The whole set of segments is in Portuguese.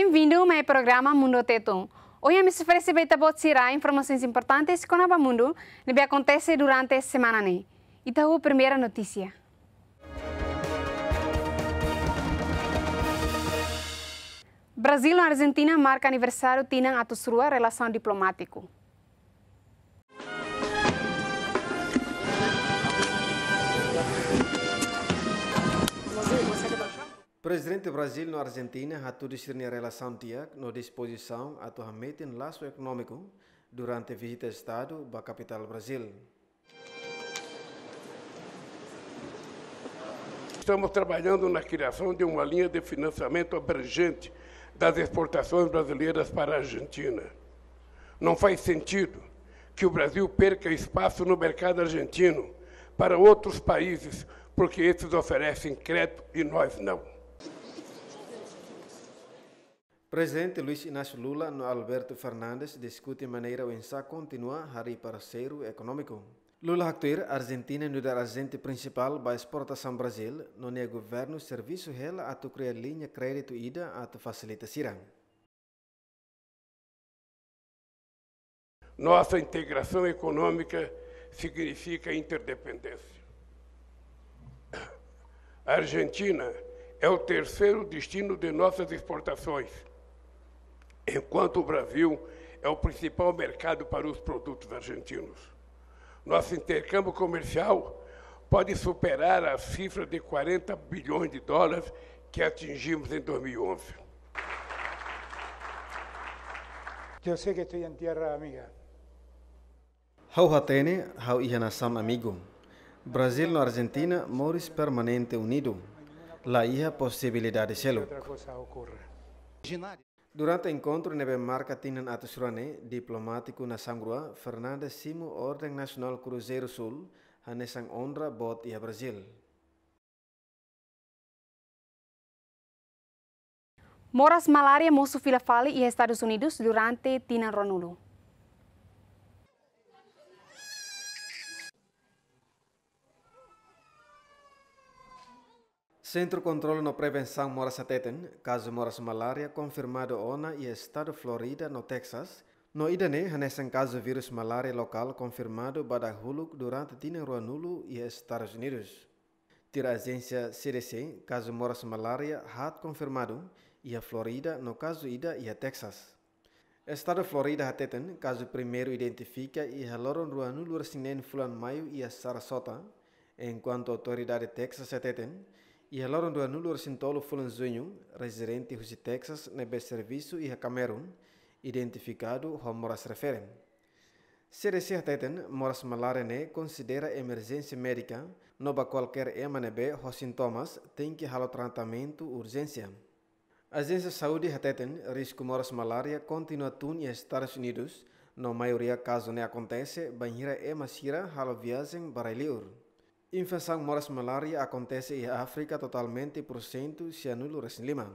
Bem-vindo ao meu programa Mundo Teto. Hoje eu me ofereço para você tirar informações importantes com o mundo que acontece durante a semana. Então, a primeira notícia. Brasil e Argentina marcam aniversário tinham a sua relação diplomática. Presidente do Brasil na Argentina atu discernir a relação tiak no disposição atu hamete em laço econômico durante a visita ao Estado da capital Brasil. Estamos trabalhando na criação de uma linha de financiamento abrangente das exportações brasileiras para a Argentina. Não faz sentido que o Brasil perca espaço no mercado argentino para outros países, porque esses oferecem crédito e nós não. Presidente Luiz Inácio Lula no Alberto Fernandes discute maneira o INSA continua hari parceiro econômico. Lula actuir Argentina no dar agente principal para exportação Brasil, no é governo serviço rela a tu criar linha crédito ida a tu facilita Nossa integração econômica significa interdependência. A Argentina é o terceiro destino de nossas exportações enquanto o Brasil é o principal mercado para os produtos argentinos. Nosso intercâmbio comercial pode superar a cifra de 40 bilhões de dólares que atingimos em 2011. Eu sei que estou em terra amiga. Hau hatene, hau ihanasam amigo. Brasil na Argentina, moris permanente unido. La hija possibilidade de selo. Durante encontro neve marca tinan atusurane, diplomático na sangrua, Fernandes simu Ordem Nacional Cruzeiro Sul, hanesang ondra bot ia Brasil. Moras malaria moço fila ia e Estados Unidos durante Tina ronulu Centro Controlo no Prevenção Moras Ateten, caso Moras Malária confirmado ona e Estado Florida, no Texas. No Idane, hanessen caso vírus malária local confirmado bada Huluk durante Dine Ruanulu e Estados Unidos. Tira a agência CDC, caso Moras Malária hat confirmado e a Florida, no caso Ida e a Texas. Estado Florida Ateten, caso primeiro identifica e haloron Ruanulu Sinen Fulan Maio e a Sarasota, enquanto autoridade Texas Ateten, e halaram do anulo Fulan Fulanzunho, residente de Texas, nebe serviço e Camerun, identificado como moras referem. CDC teten, moras malarene, considera emergência médica, nova qualquer emanebe ou sintomas, tem que halar tratamento urgência. Agência de Saúde teten, risco moras malária continua tun em Estados Unidos, na maioria caso ne acontece, banhira banheira emasira halar viagem para Eliur. Infecção moras malária acontece em África totalmente por cento se anulo resinlima.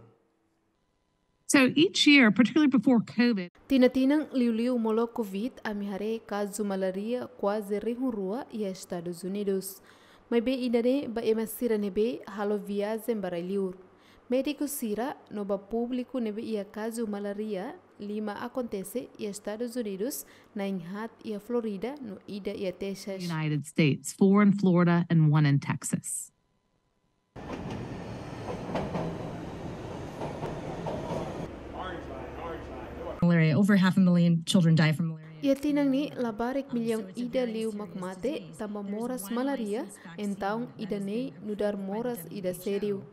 So each year, particularly before COVID, tinatinang liuliu molo COVID amihare caso malaria quase rihurua e Estados Unidos. Mabe bem ainda ne ba emasira nebe halo liur. Médicos Sira, nova público neve ia caso malaria, lima acontece e Estados Unidos, na Inhat e Florida, no Ida e Texas. United States, four in Florida and one in Texas. Malaria, over half a million children die from malaria. Ia tinang ni labarik milion ida liu makmate tamba moras malaria, entang ida nei nudar moras ida seriu.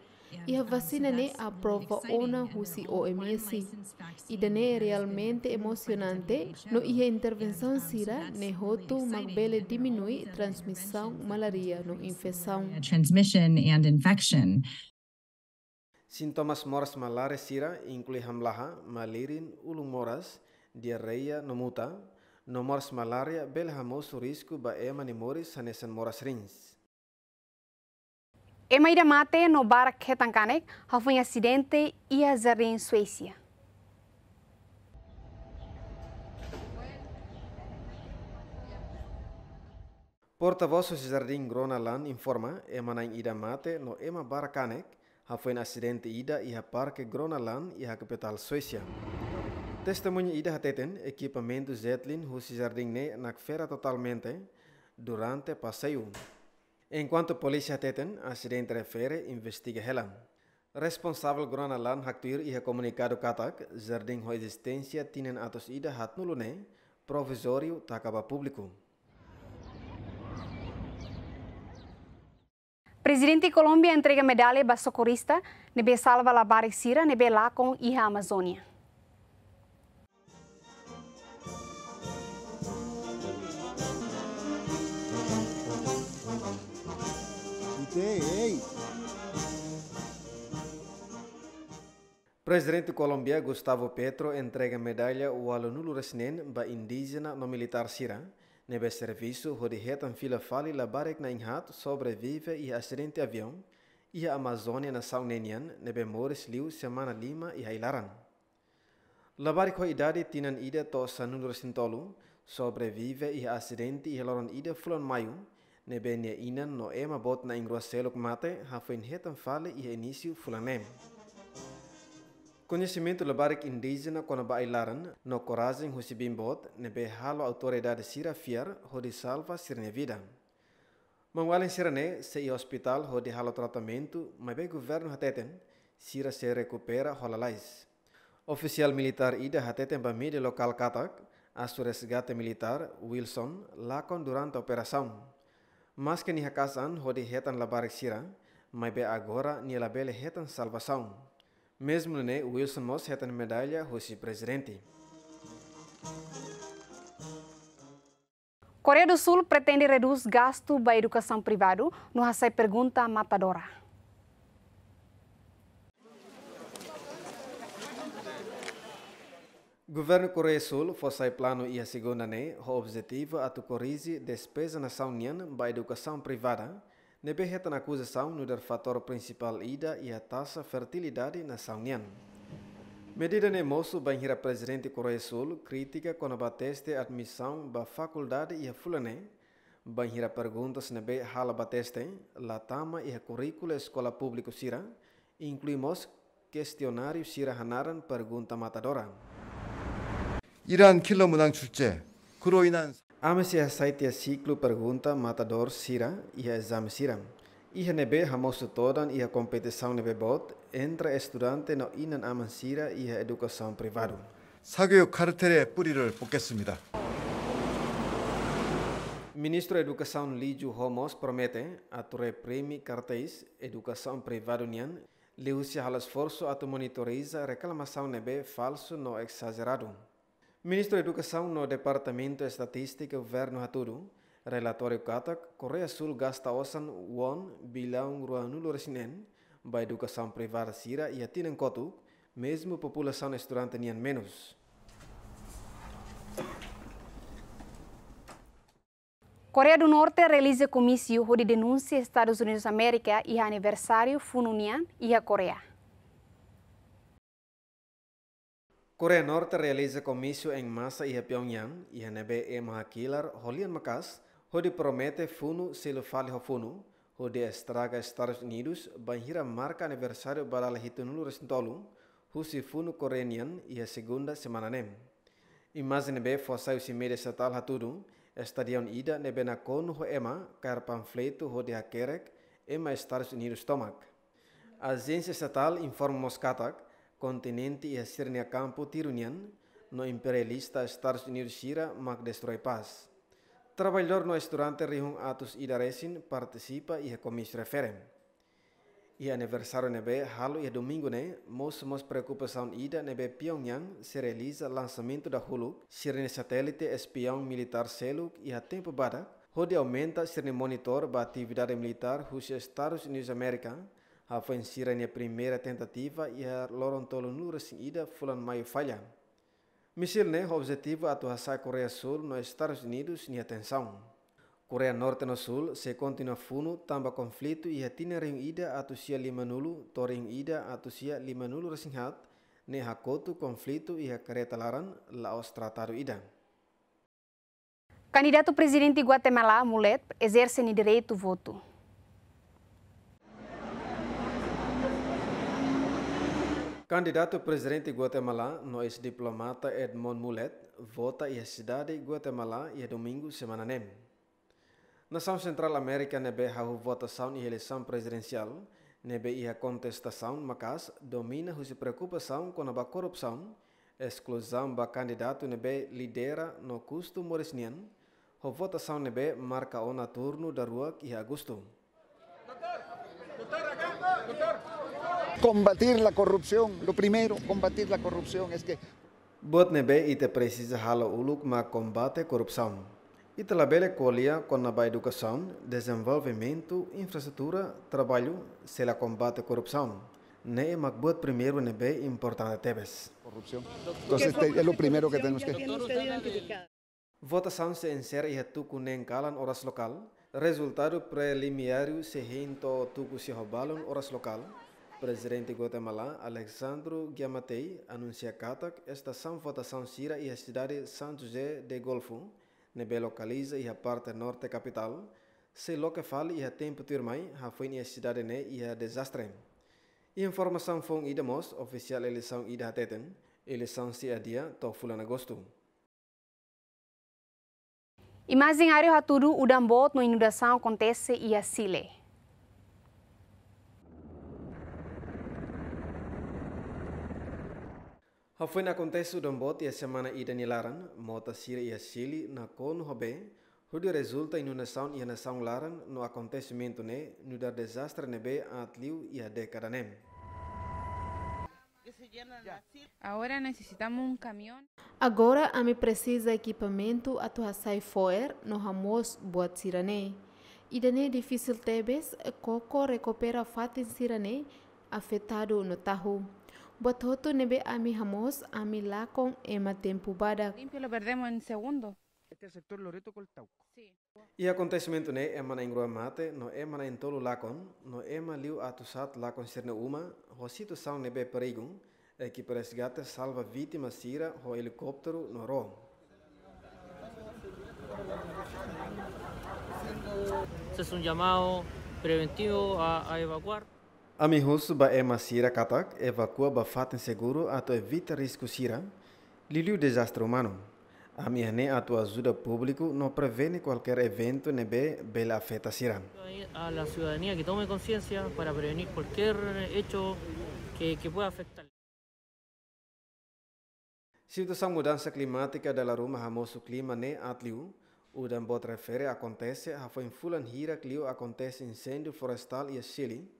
e a vacina-ne aprova una husi OMS. Idane realmente emocionante no iha intervenção sira ne hotu magbele diminui transmissão malaria no infecção. Transmission and infection. Sintomas moras malare sira inclui hamlaha, malirin, ulung moras, diarreia, nomuta, no moras malaria bel hamosu risco ba ema ne moris sanesan moras rins. Emaira mate no ha ha un um accidente y e a en em Suecia. Portavoz Jardín Gronaland informa, emana ida mate no ema barakanek, un um accidente ida y e ha parque Gronaland y e a capital Suecia. Testimonio ida hateten, equipamento Zetlin, Jardín ne, na fera totalmente, durante paseo. En cuanto policía policía as de interfere investiga hela. Responsable grona lan haktuir ha comunicado katak zerding ho existência tinen atos ida hat nulune provisório takaba público. Presidente Colombia entrega medalha ba socorrista nebe salva la en nebe la com iha Amazônia. ei, ei. Presidente Colombia Gustavo Petro entrega medalha ao aluno Resnen, ba indígena no militar Sira. Nebe serviço, Rodihetan Fila Fali Labarek na Inhat sobrevive e acidente avião e a Amazônia na Nenian nebe Mores Liu, Semana Lima e Hailaran. Labarek ho idade tinan ida to Sanulu Resintolu, sobrevive e acidente e Hailaran ida fulan Maio, ina no ema bot na ingruaselok mate hafen hetan fale e início fulanem. Conhecimento labarik indígena kona bailaran no coragem husibim bot nebe halo autoridade sira fiar hodi salva sirne vida. Mangualen sirane se i hospital hodi halo tratamento mabe governo hateten sira se recupera holalais. Oficial militar ida hateten ba mídia local katak a resgate militar Wilson lakon durante operação. Mas que ni hakasan hodi hetan labarik sira, mas be agora ni labele hetan salvação. Mesmo ne Wilson Moss hetan medalha russo presidente. Coreia do Sul pretende reduzir gasto para educação privada, no pergunta matadora. Governo Coreia Sul forçai plano e a segunda né, o objetivo a tu corrige despesa na sauniana a educação privada, Não é na acusação no der fator principal ida e a taxa fertilidade na saúde. Medida ne moço banhira presidente Coreia Sul crítica quando bateste admissão ba faculdade e a fulane, banhira perguntas ne be hala bateste, latama e a currículo escola público sira, incluímos questionário sira hanaran pergunta matadora. 이러한 킬러 문항 출제 그로 인한 Amesia Saitia Ciclo pergunta matador Sira e a e x a m Sira. Ija nebe hamosu todan ija competição nebe bot e n t r e estudante i no inan aman Sira ija educação privado. 사교육 카르텔의 뿌리를 뽑겠습니다. Ministro da Educação Lijo Homos promete ature premi cartéis educação p r i v a d u nian leusia halas forço ato monitoriza reclamação nebe falso no exagerado. Ministro da Educação no Departamento de Estatística, Verno Haturu, relatório Katak, Coreia Sul gasta osan won bilhão ruano loresinen, ba educação privada sira e atinem kotu, mesmo população estudante nian menos. Coreia do Norte realiza comício de denúncia Estados Unidos América e aniversário Fununian e a Coreia. Coreia Norte realiza comício em massa e Pyongyang e NB e mahakilar holian makas, onde promete funo se ele fale funo, onde estraga Estados Unidos banhira marca aniversário balal hitunulu resintolu, husi funo coreanian e a segunda semana nem. mais Imagine foi fossai o media estatal hatudu, estadion ida nebe na kono ho ema kar panfleto a hakerek ema Estados Unidos tomak. A agência estatal informa Moscatak, continente e a Sirnia Campo Tirunian, no imperialista Estados Unidos Shira mag destrói paz. Trabalhador no restaurante rihung Atos idaresin participa e a comis referem. E aniversário nebe halo e domingo ne, né, mos mos preocupação ida nebe Pyongyang se realiza lançamento da Huluk, sirene satélite espião militar Seluk e a tempo bada, onde aumenta sirene monitor ba atividade militar Rússia Estados Unidos América, a venciran ia primeira tentativa e a Lorontolo nura seguida fulan maio falha. Missil né, o objetivo é atuaçar Coreia Sul nos Estados Unidos em atenção. Coreia Norte no Sul se continua fundo tamba conflito e atina reunida atusia lima nulo, to reunida atusia lima nulo resinghat, ne hakotu conflito e a hakeretalaran laos tratado ida. Candidato presidente de Guatemala, Mulet, exerce direito voto. Candidato presidente de Guatemala, nós diplomata Edmond Mulet, vota e a cidade de Guatemala e é domingo semana nem. Nação Central América nebe a votação e eleição presidencial, nebe a contestação, mas domina a preocupação com a corrupção, exclusão ba candidato nebe lidera no custo morisnian, a votação nebe marca o turno da rua e agosto. Combatir la corrupción, lo primero, combatir la corrupción es que... Botnebe te precisa halo uluk ma combate la bele colia con la educación, desenvolvimento, infraestructura, trabajo, se la combate es, Ne magbot primero nebe importante tebes. Corrupción. Entonces es lo primero que tenemos que... Votación se encerra e retuco en calan horas local. Resultado preliminar se tu tuco si roubalam horas local. Presidente de Guatemala, Alexandro Guiamatei, anuncia esta são votação Sira e a cidade São José de Golfo, nebe localiza e a parte norte capital, se loca e a tempo turmai, a foi a cidade ne né e a desastre. Informação foi ida mos, oficial eleição ida hateten, eleição se adia, to fulano agosto. Imagem área Raturu, o Dambot, no inundação acontece e a Sile. Hafoi na contexto do bote a semana ida nilaran, mota sira e a Chile na cono hobe, Rudio resulta em uma nação e a nação laran no acontecimento ne, no dar desastre nebe a atliu e a década nem. Agora necessitamos um caminhão. Agora a me precisa equipamento a tua sai foer no ramos boat sirane. E dane difícil tebes coco recupera em sirane afetado no tahu. Batoto nebe ami hamos ami lakon ema tempo bada. Limpio lo perdemos en segundo. Este es el sector Loreto tauco. Sí. Y acontecimiento ne ema na ingro mate, no ema na intolo lakon, no ema liu atusat lakon sirne uma, hosito saun nebe perigun, que resgate salva vítima sira ho helicóptero no ro. Este es un llamado preventivo a evacuar. Amigos, ba ema sira katak evacua ba fatin seguro ato evita risco sira, liliu desastre humano. A mi a tu ajuda público no prevene qualquer evento nebe bela afeta sira. A la ciudadanía que tome conciencia para prevenir cualquier hecho que, que pueda afectar. Situação mudança climática da Laruma Ramoso Clima ne atliu, o Dambot refere acontece a foi em Fulan Hira Clio acontece incêndio forestal e a Chile,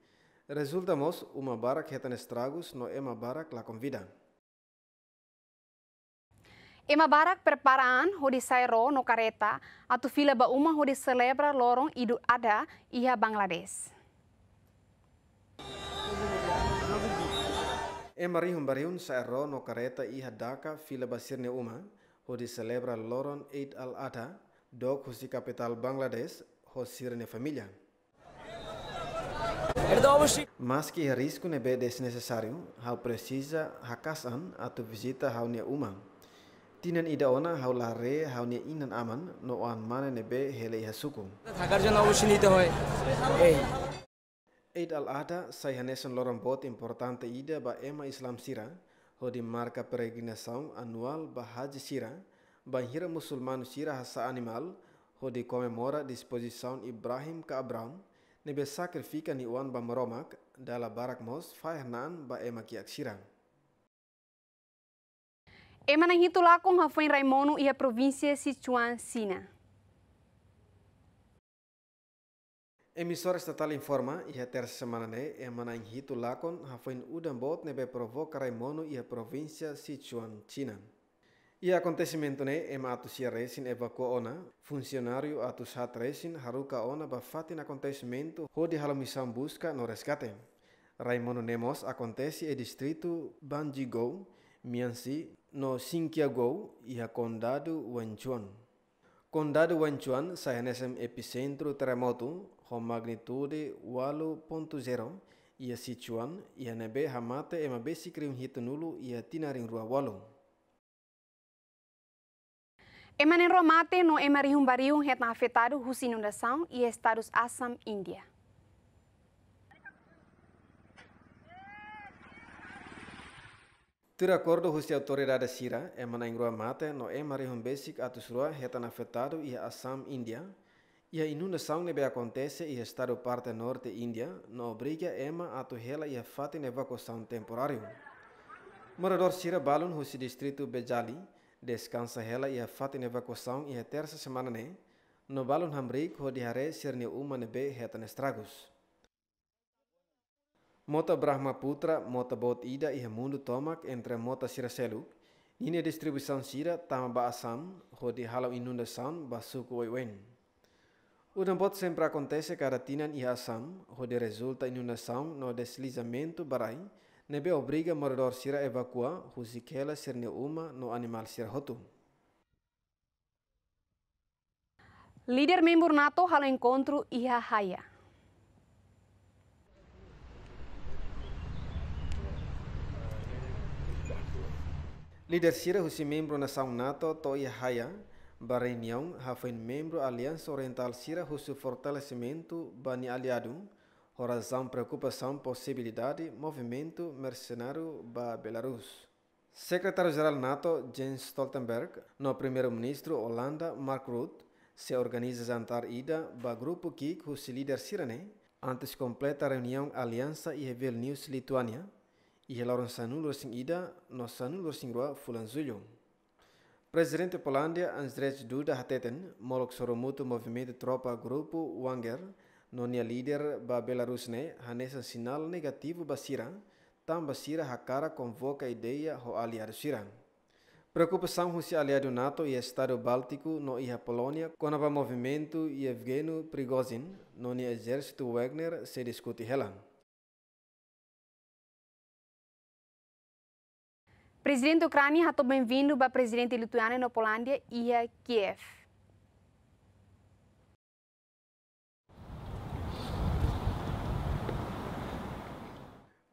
Resultamos uma Barak retan estragos no Ema Barak la convidan. Ema Barak preparaan hodi sairo no kareta atau fila ba uma hodi celebra lorong idul ada iha Bangladesh. Ema rihum bariun sairo no kareta iha daka fila basirne uma hodi celebra lorong Eid al-Adha dok hosi capital Bangladesh hosirne familia. এটা risiko অবশ্যই Mas que risco desnecessário, hau precisa hakasan atau visita hau ne umang. Tinan ida ona hau lare hau ne inan aman no an mane nebe hele iha sukum. থাকার জন্য অবশ্যই নিতে হয় এই Eid al-Adha bot importante ida ba ema Islam sira hodi marka peregrinação anual ba haji sira ba hira musulmano sira hasa animal hodi komemora disposição Ibrahim ka Abraham nebe sacrifica ni uan ba maromak dala barak mos fahernan ba emak yak sirang. Emana hitulakong hafuen Raimonu ia provinsi Sichuan, Sina. Emisor estatal informa ia terça semana ne emana hitulakon hafuen udan bot nebe provoka Raimonu ia provinsi Sichuan, China. Ia e acontecimento ne ema atu sia resin evacua ona, funcionário atu sat resin haruka ona ba fatin acontecimento hodi halamisan busca no rescate. Raimundo Nemos acontece e distrito Banjigo, Miansi, no Sinkiagou e a condado Wenchuan. Condado Wenchuan sai nesse epicentro terremoto com magnitude 8.0 ia e Sichuan ia e nebe hamate ema besi krim um hitunulu iya tinaring rua walung. Emanem Romate, no Emarihum Barium, retna afetado, hus inundação e estados Assam, Índia. De acordo com a autoridade Sira, Emanem Romate, no Emarihum Basic, Atusrua, retna afetado e Assam, Índia. E a inundação neve acontece e estado parte norte Índia, no obriga Ema a tuhela e a fato em evacuação Morador Sira Balun, hus distrito Bejali, descansa hela a fata em evacuação e a terça semana nem, no balon hambri ko diare sirni uma nebe hetan estragos. Mota brahmaputra mota bot ida e mundo tomak entre mota siraselu, ini distribuição sira tama ba assam, ho di inundação ba suku oiwen. O dambot sempre acontece cada tinan e assam, ho de resulta inundação no deslizamento barai, nebe obriga morador sira a evacuar husi kela sirne uma no animal sira hotu. Líder membro NATO ao encontro Iha Haya. Líder sira husi membro nação NATO to Iha Haya ba reunião ha foi membro Aliança Oriental sira husi fortalecimento bani aliado razão preocupação, possibilidade, movimento mercenário ba Belarus. Secretário-Geral NATO Jens Stoltenberg, no primeiro-ministro Holanda Mark Rutte, se organiza jantar ida ba grupo que cujo líder Sirene, antes completa reunião Aliança e Vilnius Lituânia, e elaboram sanulor sing ida no sanulor sing rua fulan Presidente Polândia Andrzej Duda Hateten, molok soromuto movimento tropa grupo Wanger, Nonia líder ba Belarus ne hanesa sinal negativo ba Sirã, tamba Sirã hakara convoca ideia ho aliado Sirã. Preocupação russa aliado NATO e Estado Báltico no iha Polônia com o movimento Evgeny Prigozhin, nonia exército Wagner se discute helan. Presidente da Ucrânia, muito bem-vindo para presidente lituano na Polônia, e a Kiev.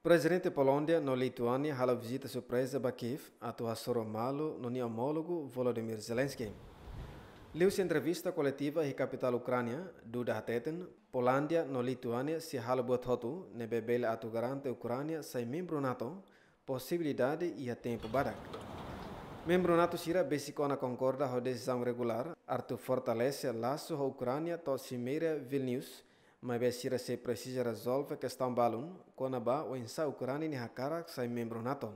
Presidente Polônia no Lituânia uma visita surpresa a Kiev atua soromalu no homólogo Volodymyr Zelensky. Leu se entrevista coletiva e capital Ucrânia, Duda Hateten, Polândia no Lituânia se hala buat hotu, ne bebele garante Ucrânia sem membro NATO, possibilidade e a tempo barak. Membro NATO sira besicona concorda a decisão regular, artu fortalece laço a Ucrânia to Cimeira Vilnius, mas a Síria precisa a questão balun, quando a o insa Ucrânia ni hakara sai membro NATO.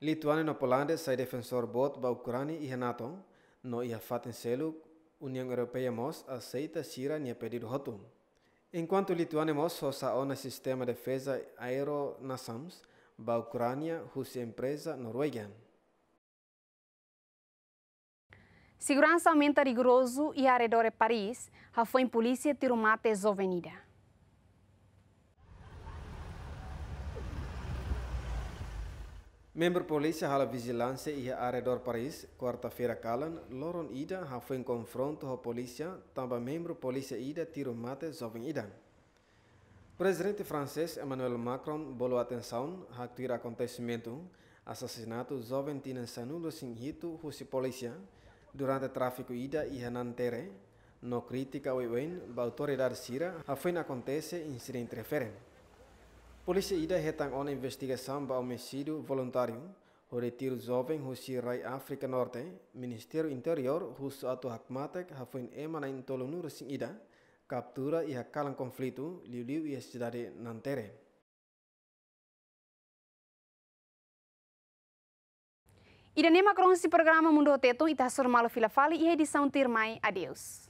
Lituânia e Polândia sai defensor bot ba Ucrânia e NATO, no ia fatem selo União Europeia mos aceita sira ni pedido hotum. Enquanto Lituânia mos hosa ona sistema de defesa aeronasams ba Ucrânia, Rússia empresa Noruega. Segurança aumenta rigoroso e arredor de Paris. já foi polícia tirou mate avenida. Membro polícia a vigilância e arredor Paris, quarta-feira calan, loron ida já foi em confronto com a polícia, também membro polícia ida tiro mate jovem ida. Presidente francês Emmanuel Macron bolou atenção a atuir acontecimento, assassinato jovem tina sanulo sin hito, russi polícia, Durante o tráfico ida e Renan Tere, no crítica Wewen, a autoridade Sira, a foi acontece incidente referen. Polícia ida retang ona investigação o homicídio voluntário, o retiro jovem husi Rai África Norte, Ministério Interior, o atu hakmatek, a foi emana em tolonur sin ida, captura e acalam conflito, liu liu e a cidade Nantere. Idanema com esse programa Mundo Teton e Tassor malu Fila fali e edição Tirmai. Adeus.